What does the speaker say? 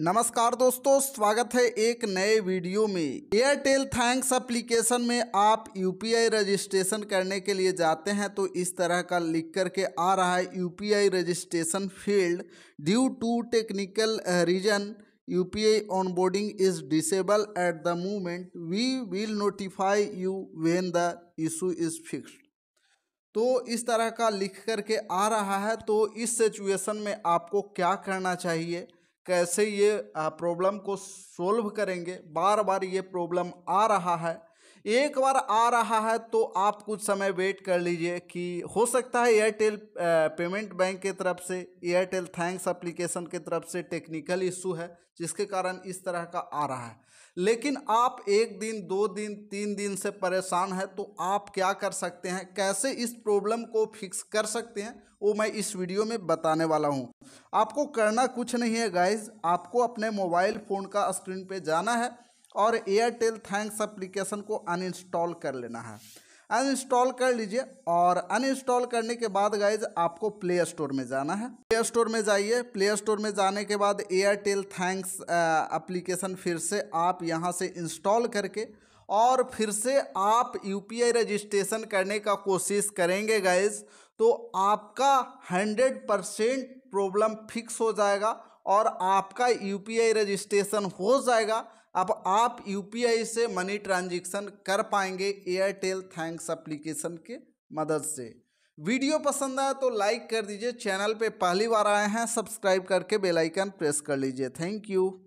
नमस्कार दोस्तों स्वागत है एक नए वीडियो में एयरटेल थैंक्स एप्लीकेशन में आप यूपीआई रजिस्ट्रेशन करने के लिए जाते हैं तो इस तरह का लिख करके आ रहा है UPI registration failed due to technical reason UPI onboarding is disable at the moment we will notify you when the issue is fix तो इस तरह का लिख करके आ रहा है तो इस सिचुएशन में आपको क्या करना चाहिए कैसे ये प्रॉब्लम को सोल्व करेंगे बार बार ये प्रॉब्लम आ रहा है एक बार आ रहा है तो आप कुछ समय वेट कर लीजिए कि हो सकता है एयरटेल पेमेंट बैंक के तरफ से एयरटेल थैंक्स एप्लीकेशन के तरफ से टेक्निकल इशू है जिसके कारण इस तरह का आ रहा है लेकिन आप एक दिन दो दिन तीन दिन से परेशान है तो आप क्या कर सकते हैं कैसे इस प्रॉब्लम को फिक्स कर सकते हैं वो मैं इस वीडियो में बताने वाला हूँ आपको करना कुछ नहीं है गाइज आपको अपने मोबाइल फ़ोन का स्क्रीन पे जाना है और एयरटेल थैंक्स एप्लीकेशन को अनइंस्टॉल कर लेना है अनइंस्टॉल कर लीजिए और अनइंस्टॉल करने के बाद गाइज आपको प्ले स्टोर में जाना है प्ले स्टोर में जाइए प्ले स्टोर में जाने के बाद एयरटेल थैंक्स एप्लीकेशन फिर से आप यहाँ से इंस्टॉल करके और फिर से आप यूपीआई रजिस्ट्रेशन करने का कोशिश करेंगे गाइज तो आपका हंड्रेड परसेंट प्रॉब्लम फिक्स हो जाएगा और आपका यूपीआई रजिस्ट्रेशन हो जाएगा अब आप यूपीआई से मनी ट्रांजेक्शन कर पाएंगे एयरटेल थैंक्स एप्लीकेशन के मदद से वीडियो पसंद आया तो लाइक कर दीजिए चैनल पे पहली बार आए हैं सब्सक्राइब करके बेल आइकन प्रेस कर लीजिए थैंक यू